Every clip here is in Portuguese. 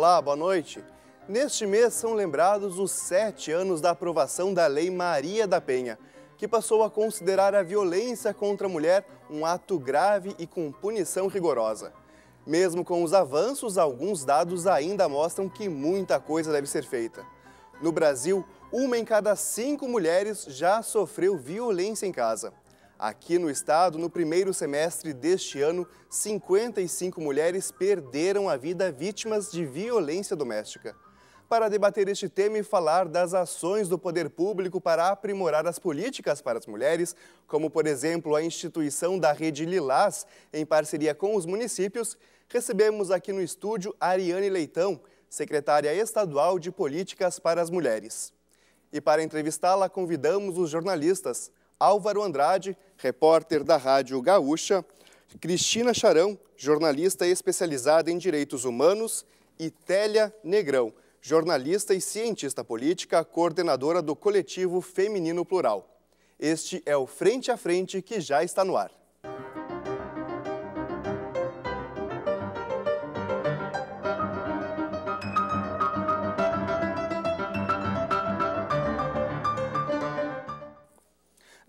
Olá, boa noite. Neste mês são lembrados os sete anos da aprovação da Lei Maria da Penha, que passou a considerar a violência contra a mulher um ato grave e com punição rigorosa. Mesmo com os avanços, alguns dados ainda mostram que muita coisa deve ser feita. No Brasil, uma em cada cinco mulheres já sofreu violência em casa. Aqui no estado, no primeiro semestre deste ano, 55 mulheres perderam a vida vítimas de violência doméstica. Para debater este tema e falar das ações do poder público para aprimorar as políticas para as mulheres, como, por exemplo, a instituição da Rede Lilás, em parceria com os municípios, recebemos aqui no estúdio Ariane Leitão, secretária estadual de Políticas para as Mulheres. E para entrevistá-la, convidamos os jornalistas Álvaro Andrade, repórter da Rádio Gaúcha, Cristina Charão, jornalista especializada em direitos humanos, e Télia Negrão, jornalista e cientista política, coordenadora do coletivo Feminino Plural. Este é o Frente a Frente que já está no ar.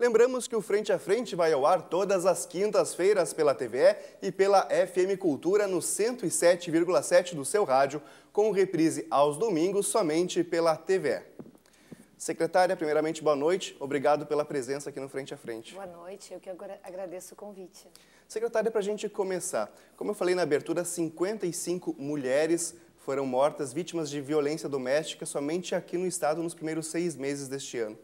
Lembramos que o Frente a Frente vai ao ar todas as quintas-feiras pela TVE e pela FM Cultura no 107,7 do seu rádio, com reprise aos domingos somente pela TVE. Secretária, primeiramente, boa noite. Obrigado pela presença aqui no Frente a Frente. Boa noite, eu que agradeço o convite. Secretária, para a gente começar, como eu falei na abertura, 55 mulheres foram mortas vítimas de violência doméstica somente aqui no estado nos primeiros seis meses deste ano.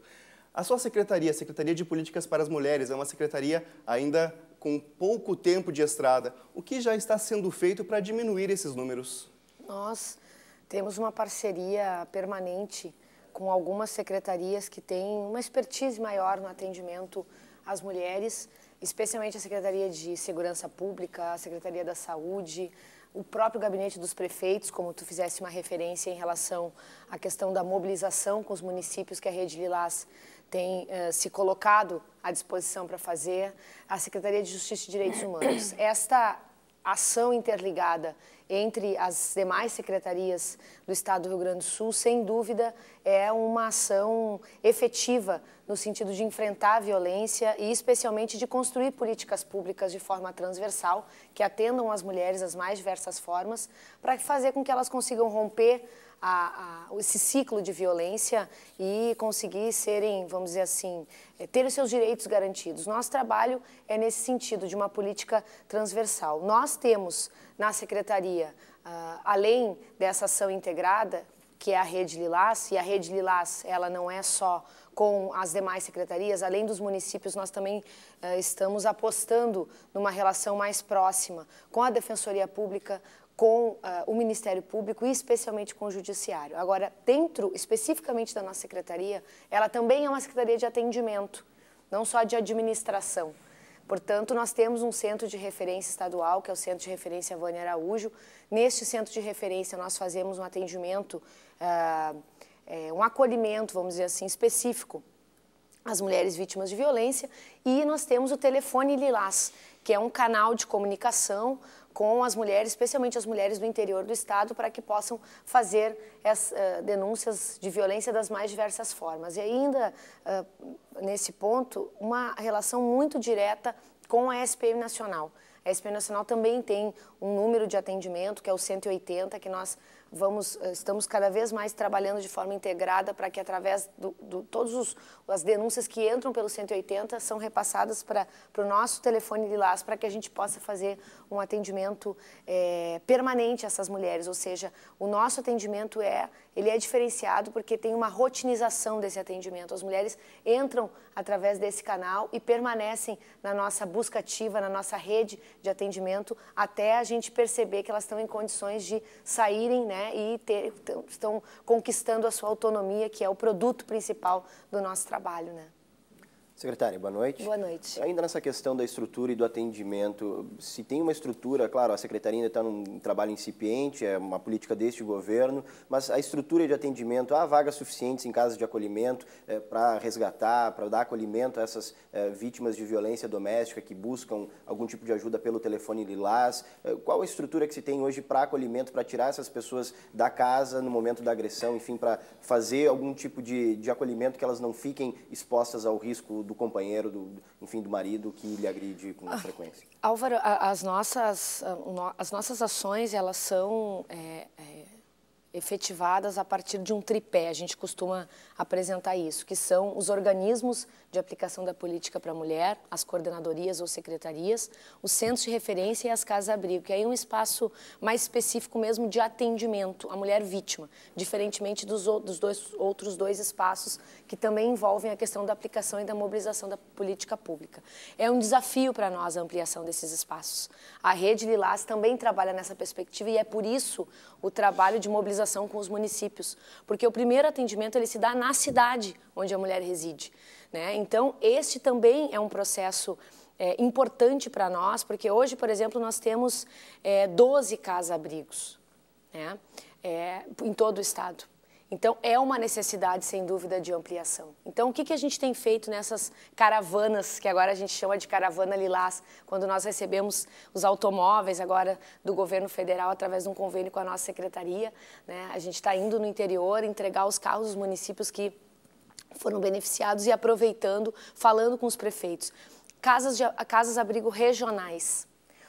A sua secretaria, a Secretaria de Políticas para as Mulheres, é uma secretaria ainda com pouco tempo de estrada. O que já está sendo feito para diminuir esses números? Nós temos uma parceria permanente com algumas secretarias que têm uma expertise maior no atendimento às mulheres, especialmente a Secretaria de Segurança Pública, a Secretaria da Saúde, o próprio gabinete dos prefeitos, como tu fizesse uma referência em relação à questão da mobilização com os municípios que a Rede Lilás tem uh, se colocado à disposição para fazer, a Secretaria de Justiça e Direitos Humanos. Esta ação interligada entre as demais secretarias do Estado do Rio Grande do Sul, sem dúvida, é uma ação efetiva no sentido de enfrentar a violência e, especialmente, de construir políticas públicas de forma transversal que atendam as mulheres as mais diversas formas, para fazer com que elas consigam romper a, a, esse ciclo de violência e conseguir serem, vamos dizer assim, é, ter os seus direitos garantidos. Nosso trabalho é nesse sentido, de uma política transversal. Nós temos na Secretaria, uh, além dessa ação integrada, que é a Rede Lilás, e a Rede Lilás, ela não é só com as demais secretarias, além dos municípios, nós também uh, estamos apostando numa relação mais próxima com a Defensoria Pública, com uh, o Ministério Público e especialmente com o Judiciário. Agora, dentro especificamente da nossa secretaria, ela também é uma secretaria de atendimento, não só de administração. Portanto, nós temos um centro de referência estadual, que é o Centro de Referência Vânia Araújo. Neste centro de referência, nós fazemos um atendimento, uh, é, um acolhimento, vamos dizer assim, específico às mulheres vítimas de violência. E nós temos o telefone Lilás, que é um canal de comunicação com as mulheres, especialmente as mulheres do interior do estado, para que possam fazer as, uh, denúncias de violência das mais diversas formas. E ainda, uh, nesse ponto, uma relação muito direta com a SPM Nacional. A SPM Nacional também tem um número de atendimento, que é o 180, que nós vamos, eh, estamos cada vez mais trabalhando de forma integrada para que através de todas as denúncias que entram pelo 180 são repassadas para, para o nosso telefone de lá, para que a gente possa fazer um atendimento é, permanente a essas mulheres, ou seja, o nosso atendimento é, ele é diferenciado porque tem uma rotinização desse atendimento. As mulheres entram através desse canal e permanecem na nossa busca ativa, na nossa rede de atendimento, até a gente perceber que elas estão em condições de saírem né, e ter, estão conquistando a sua autonomia, que é o produto principal do nosso trabalho. Né? Secretária, boa noite. Boa noite. Ainda nessa questão da estrutura e do atendimento, se tem uma estrutura, claro, a Secretaria ainda está num trabalho incipiente, é uma política deste governo, mas a estrutura de atendimento, há vagas suficientes em casas de acolhimento é, eh, para resgatar, para dar acolhimento a essas é, vítimas de violência doméstica que buscam algum tipo de ajuda pelo telefone lilás? É, qual a estrutura que se tem hoje para acolhimento, para tirar essas pessoas da casa no momento da agressão, enfim, para fazer algum tipo de, de acolhimento que elas não fiquem expostas ao risco do companheiro, do, enfim, do marido que lhe agride com ah, frequência? Álvaro, as nossas, as nossas ações, elas são é, é, efetivadas a partir de um tripé, a gente costuma apresentar isso, que são os organismos de aplicação da política para a mulher, as coordenadorias ou secretarias, os centros de referência e as casas-abrigo, que é aí é um espaço mais específico mesmo de atendimento à mulher vítima, diferentemente dos outros dois, outros dois espaços que também envolvem a questão da aplicação e da mobilização da política pública. É um desafio para nós a ampliação desses espaços. A Rede Lilás também trabalha nessa perspectiva e é por isso o trabalho de mobilização com os municípios, porque o primeiro atendimento ele se dá na cidade onde a mulher reside. Né? Então, este também é um processo é, importante para nós, porque hoje, por exemplo, nós temos é, 12 casa-abrigos né? é, em todo o estado. Então, é uma necessidade, sem dúvida, de ampliação. Então, o que, que a gente tem feito nessas caravanas, que agora a gente chama de caravana lilás, quando nós recebemos os automóveis agora do governo federal através de um convênio com a nossa secretaria? Né? A gente está indo no interior entregar os carros dos municípios que foram beneficiados e aproveitando, falando com os prefeitos. Casas, de, casas abrigo regionais,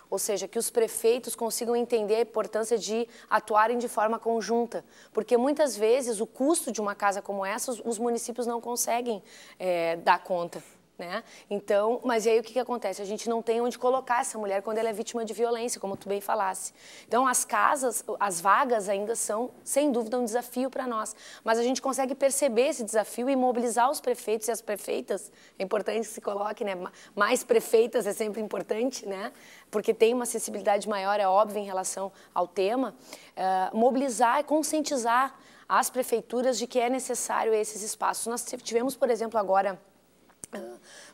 ou seja, que os prefeitos consigam entender a importância de atuarem de forma conjunta, porque muitas vezes o custo de uma casa como essa os municípios não conseguem é, dar conta né? Então, mas aí o que, que acontece? A gente não tem onde colocar essa mulher quando ela é vítima de violência, como tu bem falasse. Então, as casas, as vagas ainda são, sem dúvida, um desafio para nós. Mas a gente consegue perceber esse desafio e mobilizar os prefeitos e as prefeitas. É importante que se coloque, né? Mais prefeitas é sempre importante, né? Porque tem uma sensibilidade maior, é óbvio, em relação ao tema. Eh, mobilizar e conscientizar as prefeituras de que é necessário esses espaços. Nós tivemos, por exemplo, agora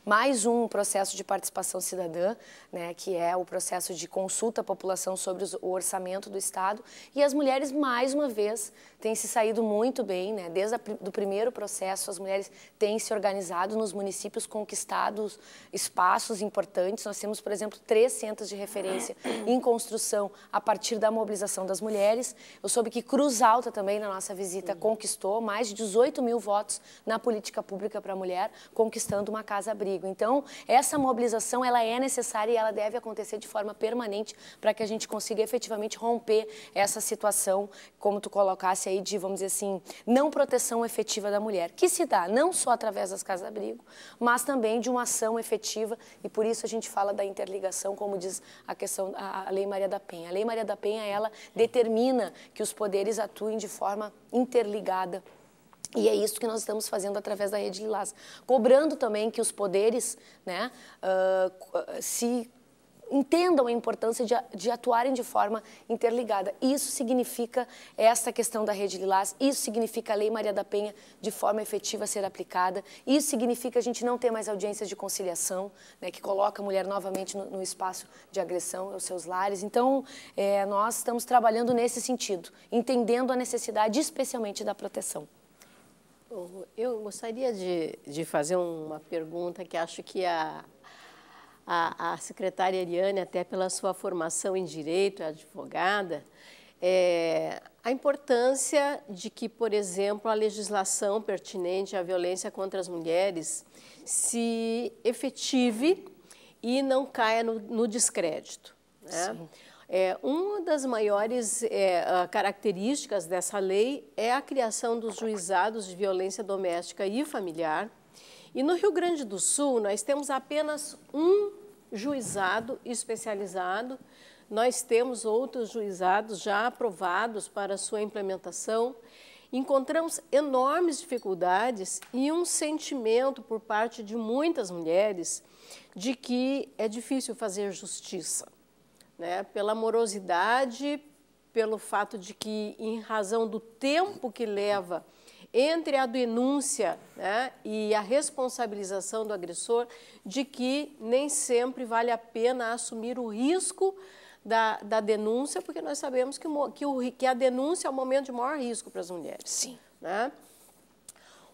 mais um processo de participação cidadã, né, que é o processo de consulta à população sobre o orçamento do Estado. E as mulheres, mais uma vez, têm se saído muito bem. Né? Desde o primeiro processo, as mulheres têm se organizado nos municípios, conquistado espaços importantes. Nós temos, por exemplo, três centros de referência em construção a partir da mobilização das mulheres. Eu soube que Cruz Alta também, na nossa visita, conquistou mais de 18 mil votos na política pública para a mulher, conquistando uma casa-abrigo. Então, essa mobilização ela é necessária e ela deve acontecer de forma permanente para que a gente consiga efetivamente romper essa situação, como tu colocasse aí, de, vamos dizer assim, não proteção efetiva da mulher, que se dá não só através das casas-abrigo, mas também de uma ação efetiva e por isso a gente fala da interligação, como diz a questão a Lei Maria da Penha. A Lei Maria da Penha, ela determina que os poderes atuem de forma interligada e é isso que nós estamos fazendo através da Rede Lilás, cobrando também que os poderes né, uh, se entendam a importância de, de, atuarem de forma interligada. Isso significa essa questão da rede Lilás, isso significa a Lei Maria da Penha de forma efetiva ser aplicada, isso significa a gente não ter mais audiências de conciliação, né, que coloca a mulher novamente no, no, espaço de agressão aos seus lares. Então, é, nós estamos trabalhando nesse sentido, entendendo a necessidade especialmente da proteção. Eu gostaria de, de fazer uma pergunta que acho que a, a, a secretária Ariane, até pela sua formação em direito, é advogada, é, a importância de que, por exemplo, a legislação pertinente à violência contra as mulheres se efetive e não caia no, no descrédito. Né? Sim. É, uma das maiores é, ah, características dessa lei é a criação dos juizados de violência doméstica e familiar. E no Rio Grande do Sul, nós temos apenas um juizado especializado. Nós temos outros juizados já aprovados para sua implementação. Encontramos enormes dificuldades e um sentimento por parte de muitas mulheres de que é difícil fazer justiça né? pela morosidade, pelo fato de que, em razão do tempo que leva entre a denúncia né, e a responsabilização do agressor, de que nem sempre vale a pena assumir o risco da, da denúncia, porque nós sabemos que, que, o, que a denúncia é o momento de maior risco para as mulheres. Sim. Né?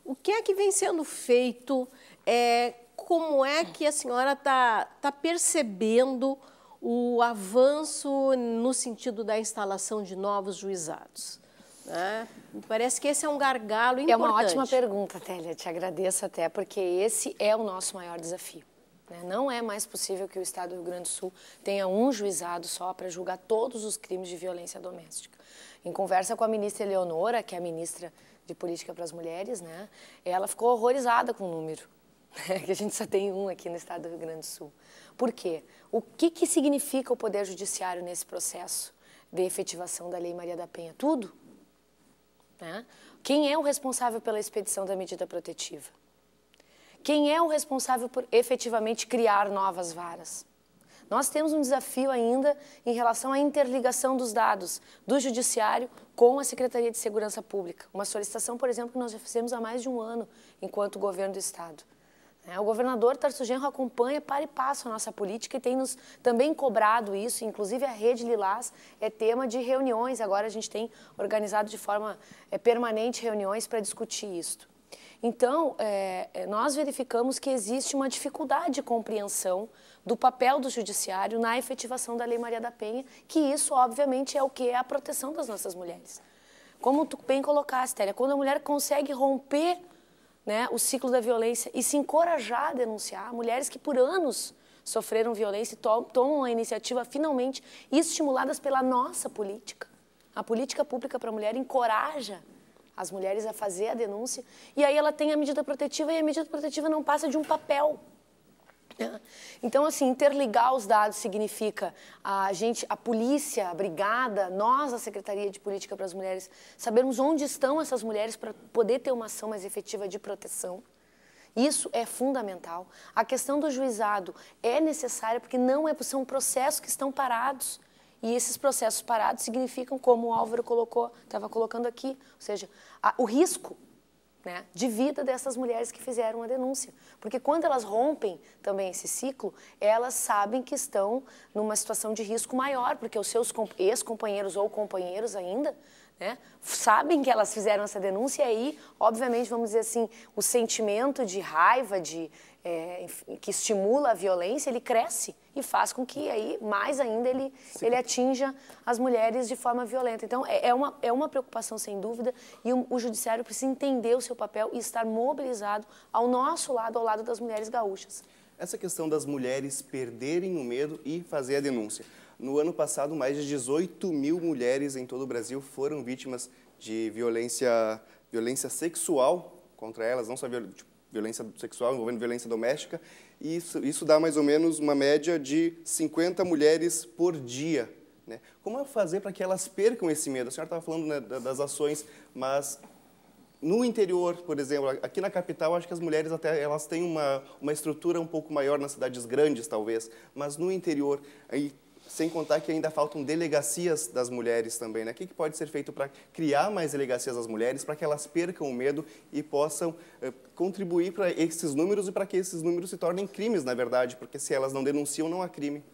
O que é que vem sendo feito? É, como é que a senhora está tá percebendo o avanço no sentido da instalação de novos juizados? Né? Parece que esse é um gargalo importante. É uma ótima pergunta, Télia. Te agradeço até, porque esse é o nosso maior desafio. Né? Não é mais possível que o Estado do Rio Grande do Sul tenha um juizado só para julgar todos os crimes de violência doméstica. Em conversa com a ministra Eleonora, que é a ministra de Política para as Mulheres, né, ela ficou horrorizada com o número, né, que a gente só tem um aqui no Estado do Rio Grande do Sul. Por quê? O que, que significa o Poder Judiciário nesse processo de efetivação da Lei Maria da Penha? Tudo. Né? Quem é o responsável pela expedição da medida protetiva? Quem é o responsável por efetivamente criar novas varas? Nós temos um desafio ainda em relação à interligação dos dados do Judiciário com a Secretaria de Segurança Pública. Uma solicitação, por exemplo, que nós já fizemos há mais de um ano enquanto governo do Estado. É, o governador Tarso Genro acompanha para e passo a nossa política e tem nos também cobrado isso, inclusive a Rede Lilás é tema de reuniões, agora a gente tem organizado de forma é, permanente reuniões para discutir isso. Então, é, é, nós verificamos que existe uma dificuldade de compreensão do papel do judiciário na efetivação da Lei Maria da Penha, que isso, obviamente, é o que é a proteção das nossas mulheres. Como tu bem colocaste, Télia, quando a mulher consegue romper né, o ciclo da violência e se encorajar a denunciar. Mulheres que por anos sofreram violência e tomam a iniciativa finalmente estimuladas pela nossa política. A política pública para a mulher encoraja as mulheres a fazer a denúncia e aí ela tem a medida protetiva e a medida protetiva não passa de um papel. Então, assim, interligar os dados significa a gente, a polícia, a brigada, nós, a Secretaria de Política para as Mulheres, sabermos onde estão essas mulheres para poder ter uma ação mais efetiva de proteção. Isso é fundamental. A questão do juizado é necessária porque não é, são processos que estão parados. E esses processos parados significam, como o Álvaro colocou, estava colocando aqui, ou seja, a, o risco né, de vida dessas mulheres que fizeram a denúncia. Porque quando elas rompem também esse ciclo, elas sabem que estão numa situação de risco maior, porque os seus ex-companheiros ou companheiros ainda né, sabem que elas fizeram essa denúncia e aí, obviamente, vamos dizer assim, o sentimento de raiva, de é, que estimula a violência, ele cresce e faz com que aí mais ainda ele, ele atinja as mulheres de forma violenta. Então é, é uma, é uma preocupação sem dúvida e o, o, judiciário precisa entender o seu papel e estar mobilizado ao nosso lado, ao lado das mulheres gaúchas. Essa questão das mulheres perderem o medo e fazer a denúncia. No ano passado, mais de 18 mil mulheres em todo o Brasil foram vítimas de violência, violência sexual contra elas, não só violência, tipo, violência sexual, envolvendo violência doméstica, e isso, isso dá mais ou menos uma média de 50 mulheres por dia. Né? Como é fazer para que elas percam esse medo? A senhora estava falando né, das ações, mas no interior, por exemplo, aqui na capital, acho que as mulheres até elas têm uma, uma estrutura um pouco maior nas cidades grandes, talvez, mas no interior, aí sem contar que ainda faltam delegacias das mulheres também. Né? O que, pode ser feito para criar mais delegacias das mulheres, para que elas percam o medo e possam eh, contribuir para esses números e para que esses números se tornem crimes, na verdade, porque se elas não denunciam, não há crime.